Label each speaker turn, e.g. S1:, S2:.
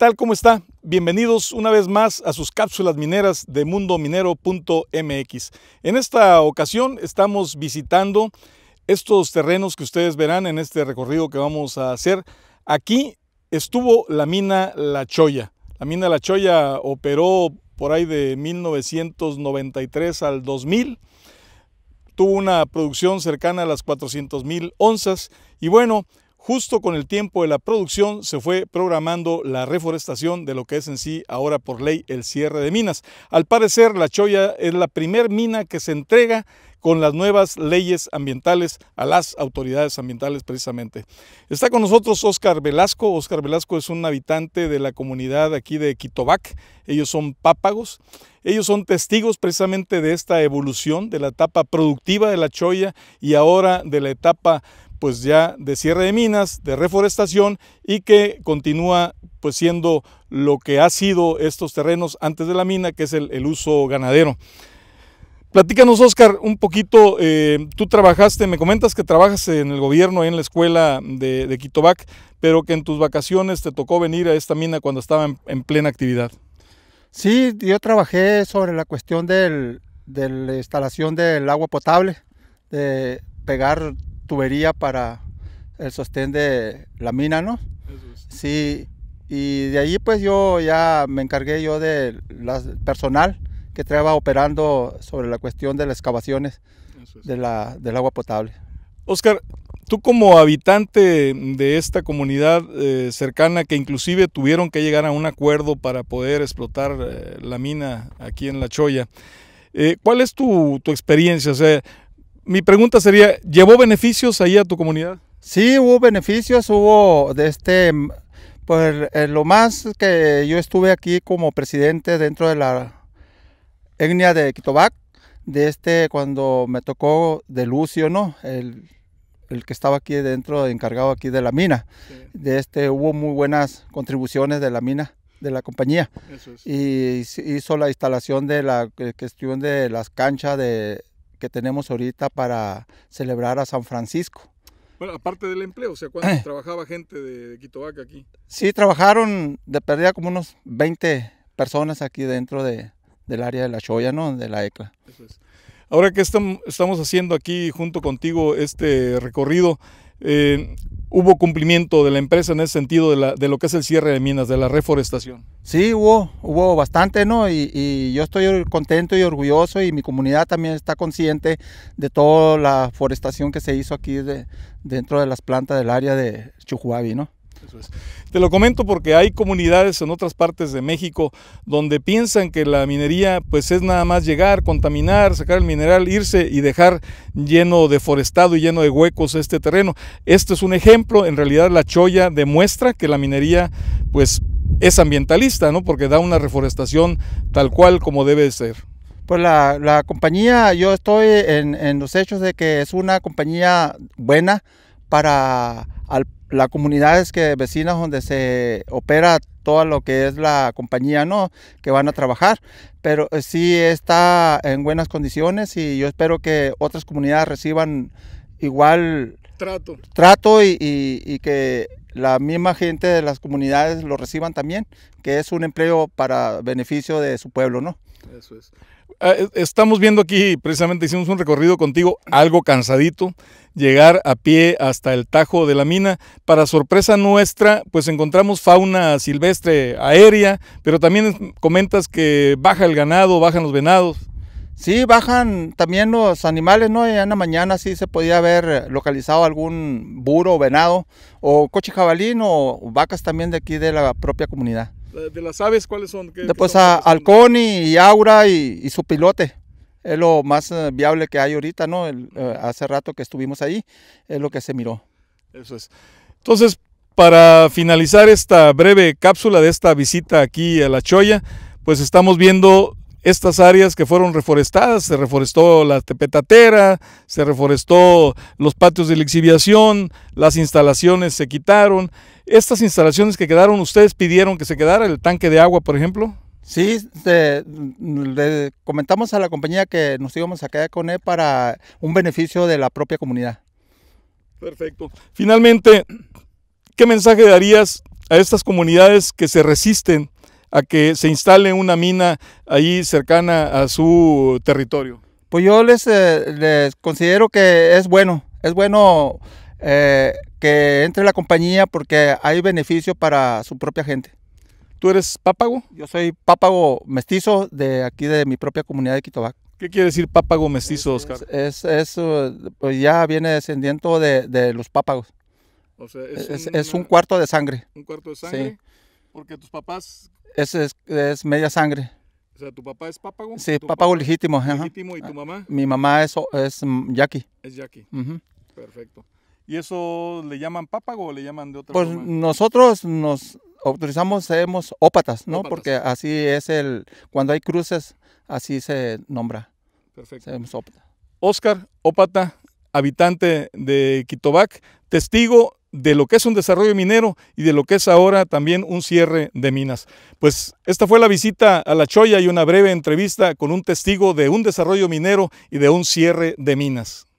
S1: tal? ¿Cómo está? Bienvenidos una vez más a sus cápsulas mineras de mundominero.mx. En esta ocasión estamos visitando estos terrenos que ustedes verán en este recorrido que vamos a hacer. Aquí estuvo la mina La Choya. La mina La Choya operó por ahí de 1993 al 2000 tuvo una producción cercana a las 400 mil onzas. Y bueno, Justo con el tiempo de la producción se fue programando la reforestación de lo que es en sí ahora por ley el cierre de minas. Al parecer, la Choya es la primer mina que se entrega con las nuevas leyes ambientales a las autoridades ambientales precisamente. Está con nosotros Oscar Velasco. Oscar Velasco es un habitante de la comunidad aquí de Quitobac. Ellos son pápagos. Ellos son testigos precisamente de esta evolución, de la etapa productiva de la choya y ahora de la etapa pues ya de cierre de minas, de reforestación y que continúa pues siendo lo que ha sido estos terrenos antes de la mina, que es el, el uso ganadero. Platícanos, Oscar, un poquito, eh, tú trabajaste, me comentas que trabajas en el gobierno, en la escuela de, de Quitobac, pero que en tus vacaciones te tocó venir a esta mina
S2: cuando estaba en, plena actividad. Sí, yo trabajé sobre la cuestión de la instalación del agua potable, de pegar tubería para el sostén de la mina, ¿no? Sí, y de ahí pues yo ya me encargué yo del personal que estaba operando sobre la cuestión de las excavaciones de la, del agua potable. Oscar,
S1: tú como habitante de esta comunidad eh, cercana que inclusive tuvieron que llegar a un acuerdo para poder explotar eh, la mina aquí en La Choya, eh, ¿cuál es tu, tu experiencia? O sea, mi pregunta sería, ¿llevó beneficios ahí a tu
S2: comunidad? Sí, hubo beneficios, hubo de este, pues eh, lo más que yo estuve aquí como presidente dentro de la etnia de Quitobac, de este cuando me tocó de Lucio, ¿no? El, que estaba aquí dentro, encargado aquí de la mina. De este hubo muy buenas contribuciones de la mina de la compañía. Y hizo la instalación de la eh, cuestión de las canchas de que tenemos ahorita para celebrar a San Francisco.
S1: Bueno, aparte del empleo, o sea, ¿cuánto trabajaba gente de Quitovaca aquí?
S2: Sí, trabajaron de pérdida como unos 20 personas aquí dentro de, del área de la Choya, ¿no? De la ECLA. Eso es. Ahora que estamos haciendo aquí junto contigo este recorrido,
S1: eh, hubo cumplimiento de la empresa en ese sentido de, lo que es el cierre de minas, de la
S2: reforestación. Sí, hubo, hubo bastante, ¿no? Y, yo estoy contento y orgulloso y mi comunidad también está consciente de toda la forestación que se hizo aquí dentro de las plantas del área de Chujuabi, ¿no? Te lo comento porque hay comunidades
S1: en otras partes de México donde piensan que la minería pues es nada más llegar, contaminar, sacar el mineral, irse y dejar lleno de forestado y lleno de huecos este terreno. Este es un ejemplo, en realidad la choya demuestra que la minería pues
S2: es ambientalista, ¿no? Porque da una reforestación tal cual como debe ser. Pues la, compañía, yo estoy en, en, los hechos de que es una compañía buena para al comunidad es que vecinas donde se opera toda lo que es la compañía, ¿no? Que van a trabajar, pero eh, sí está en buenas condiciones y yo espero que otras comunidades reciban igual trato, trato y, y que la misma gente de las comunidades lo reciban también, que es un empleo para beneficio de su pueblo, ¿no? Eso ah, es.
S1: Estamos viendo aquí, precisamente hicimos un recorrido contigo, algo cansadito, llegar a pie hasta el Tajo de la Mina. Para sorpresa nuestra, pues encontramos fauna silvestre
S2: aérea, pero también comentas que baja el ganado, bajan los venados. Sí, bajan también los animales, ¿no? Ya en la mañana sí se podía haber localizado algún buro, venado, o coche jabalín, o vacas también de aquí de la propia comunidad.
S1: Eh, de las aves, ¿cuáles son? Después
S2: A halcón y, aura y, su pilote. Es lo más eh, viable que hay ahorita, ¿no? Eh, hace rato que estuvimos ahí, es lo que se miró.
S1: Eso es. Entonces, para finalizar esta breve cápsula de esta visita aquí a La Choya, pues estamos viendo estas áreas que fueron reforestadas, se reforestó la tepetatera, se reforestó los patios de lixiviación, las instalaciones se quitaron. Estas instalaciones que quedaron, ¿ustedes pidieron que se
S2: quedara el tanque de agua, por ejemplo? Sí, le comentamos a la compañía que nos íbamos a quedar con él para un beneficio de la propia comunidad. Perfecto. Finalmente, ¿qué mensaje darías a estas
S1: comunidades que se resisten a que se instale una mina ahí cercana a su
S2: territorio? Pues yo les, eh, les considero que es bueno, es bueno eh, que entre la compañía porque hay beneficio para su propia gente. ¿Tú eres pápago? Yo soy pápago mestizo de aquí de mi propia comunidad de Quitobac. ¿Qué quiere decir pápago mestizo, Oscar? Es, eh, pues ya viene descendiendo de, los pápagos. O sea, es, un, es, un, cuarto de sangre. Un cuarto de sangre. Sí.
S1: Porque tus papás...
S2: Ese es, media sangre.
S1: O sea, ¿tu papá es pápago? Sí, pápago legítimo. legítimo. ¿Y tu mamá? Ah,
S2: mi mamá es, es Jackie. Es Jackie.
S1: Perfecto. ¿Y eso le llaman pápago o le llaman de otra pues forma?
S2: Pues nosotros nos autorizamos, seamos ópatas, ¿no? Porque así es el... Cuando hay cruces, así se nombra. Perfecto. Somos ópata. Oscar, ópata, habitante de Quitobac,
S1: testigo de lo que es un desarrollo minero y de lo que es ahora también un cierre de minas. Pues esta fue la visita a La Choya y una breve entrevista con un testigo de un desarrollo minero y de un cierre de minas.